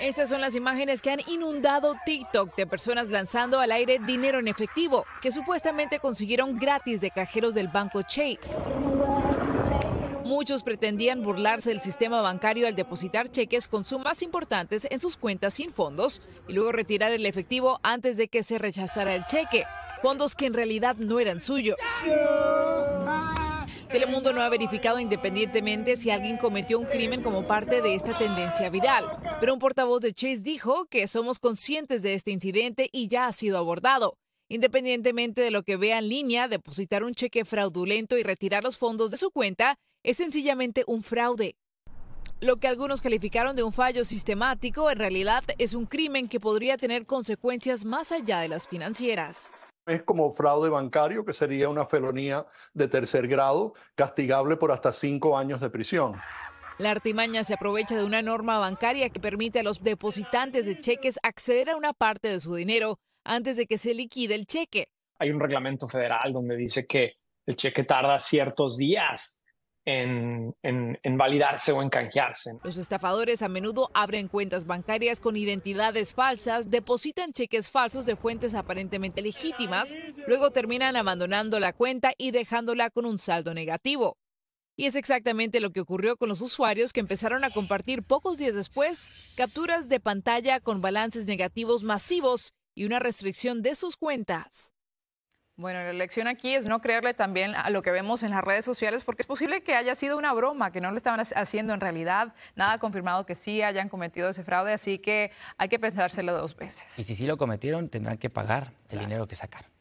Estas son las imágenes que han inundado TikTok de personas lanzando al aire dinero en efectivo que supuestamente consiguieron gratis de cajeros del banco Chase. Muchos pretendían burlarse del sistema bancario al depositar cheques con sumas importantes en sus cuentas sin fondos y luego retirar el efectivo antes de que se rechazara el cheque, fondos que en realidad no eran suyos. Telemundo no ha verificado independientemente si alguien cometió un crimen como parte de esta tendencia viral, pero un portavoz de Chase dijo que somos conscientes de este incidente y ya ha sido abordado. Independientemente de lo que vea en línea, depositar un cheque fraudulento y retirar los fondos de su cuenta es sencillamente un fraude. Lo que algunos calificaron de un fallo sistemático en realidad es un crimen que podría tener consecuencias más allá de las financieras es como fraude bancario, que sería una felonía de tercer grado, castigable por hasta cinco años de prisión. La artimaña se aprovecha de una norma bancaria que permite a los depositantes de cheques acceder a una parte de su dinero antes de que se liquide el cheque. Hay un reglamento federal donde dice que el cheque tarda ciertos días en, validarse o en canjearse. Los estafadores a menudo abren cuentas bancarias con identidades falsas, depositan cheques falsos de fuentes aparentemente legítimas, luego terminan abandonando la cuenta y dejándola con un saldo negativo. Y es exactamente lo que ocurrió con los usuarios que empezaron a compartir pocos días después capturas de pantalla con balances negativos masivos y una restricción de sus cuentas. Bueno, la lección aquí es no creerle también a lo que vemos en las redes sociales, porque es posible que haya sido una broma, que no lo estaban haciendo en realidad, nada confirmado que sí hayan cometido ese fraude, así que hay que pensárselo dos veces. Y si sí lo cometieron, tendrán que pagar el dinero que sacaron.